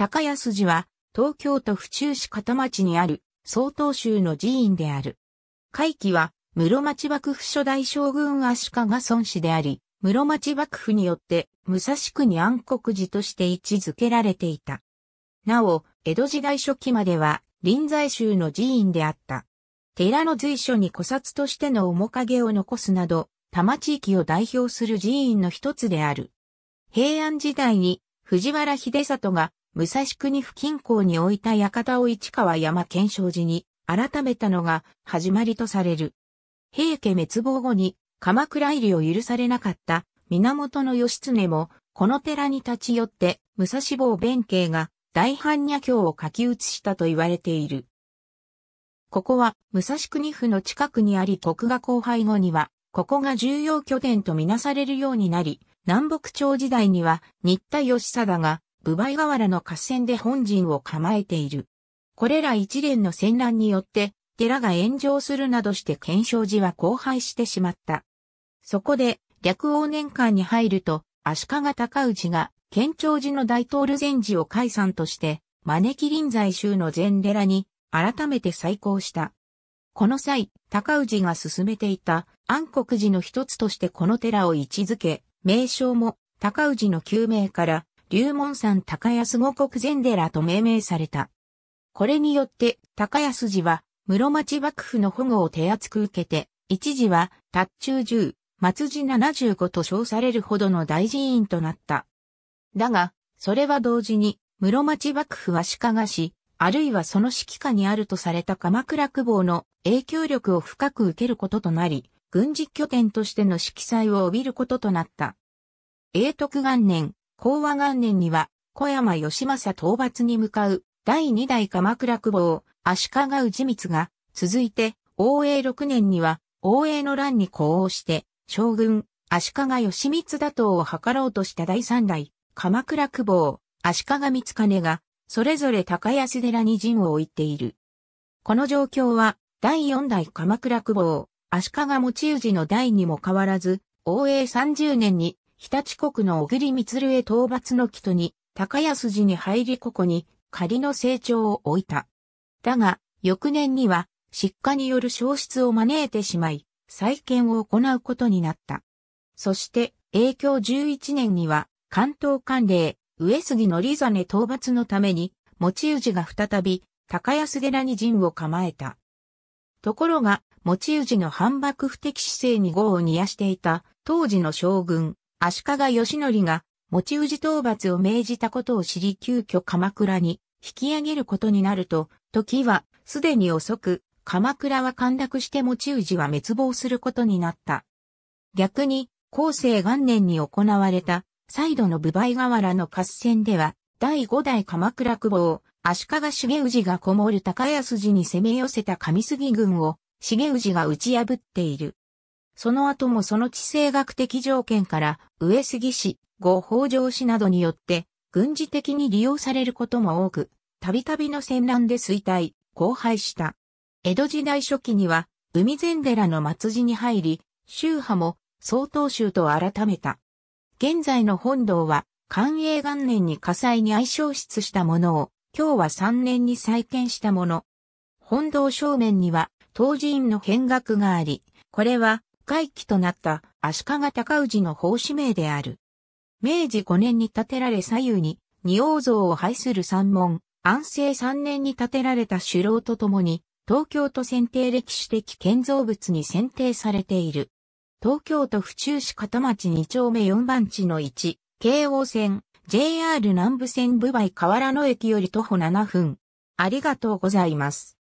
高安寺は、東京都府中市片町にある、曹洞宗の寺院である。会期は、室町幕府初代将軍足利孫子であり、室町幕府によって、武蔵国暗黒寺として位置づけられていた。なお、江戸時代初期までは、臨済宗の寺院であった。寺の随所に古刹としての面影を残すなど、多摩地域を代表する寺院の一つである。平安時代に、藤原秀里が武蔵国府近郊に置いた館を市川山検証寺に改めたのが始まりとされる。平家滅亡後に鎌倉入りを許されなかった源義経もこの寺に立ち寄って武蔵坊弁慶が大般若経を書き写したと言われている。ここは武蔵国府の近くにあり国が荒廃後にはここが重要拠点とみなされるようになり、南北朝時代には新田義貞がウバイ河原の合戦で本陣を構えている。これら一連の戦乱によって、寺が炎上するなどして検証寺は荒廃してしまった。そこで、略王年間に入ると、足利尊氏が、県庁寺の大統領禅寺を解散として、招き臨済宗の禅寺に、改めて再興した。この際、高氏が進めていた安国寺の一つとしてこの寺を位置づけ、名称も高氏の旧名から龍門山高安五国禅寺と命名された。これによって高安寺は室町幕府の保護を手厚く受けて、一時は達中十、松寺七十五と称されるほどの大寺院となった。だが、それは同時に室町幕府は鹿賀市、あるいはその指揮下にあるとされた鎌倉久保の影響力を深く受けることとなり、軍事拠点としての色彩を帯びることとなった。永徳元年、講和元年には、小山義政討伐に向かう第二代鎌倉久保足利氏光が、続いて、応永六年には、応永の乱に呼応して、将軍、足利義満打倒を図ろうとした第三代、鎌倉久保足利光兼が、それぞれ高安寺に陣を置いている。この状況は、第四代鎌倉久保足利持氏の代にも変わらず、応永三十年に日立国の小栗光へ討伐の木とに、高安寺に入りここに仮の成長を置いた。だが、翌年には、失火による消失を招いてしまい、再建を行うことになった。そして、永響11年には、関東官令上杉のザ真討伐のために、持ち氏が再び、高安寺に陣を構えた。ところが、持ち氏の反幕不敵姿勢に業を煮やしていた、当時の将軍、足利義則が、持ち氏討伐を命じたことを知り急遽鎌倉に引き上げることになると、時はすでに遅く、鎌倉は陥落して持ち氏は滅亡することになった。逆に、後世元年に行われた、再度の部倍河原の合戦では、第5代鎌倉久保を、足利重氏がこもる高安寺に攻め寄せた上杉軍を、重氏が打ち破っている。その後もその地政学的条件から上杉氏、後北条氏などによって軍事的に利用されることも多く、たびたびの戦乱で衰退、荒廃した。江戸時代初期には海前寺の末寺に入り、宗派も総統宗と改めた。現在の本堂は、寛永元年に火災に相消失したものを、今日は3年に再建したもの。本堂正面には、当寺院の見学があり、これは回帰となった足利高氏の法師名である。明治5年に建てられ左右に仁王像を配する山門、安政3年に建てられた首楼とともに、東京都選定歴史的建造物に選定されている。東京都府中市片町2丁目4番地の1、京王線、JR 南部線部梅河原野駅より徒歩7分。ありがとうございます。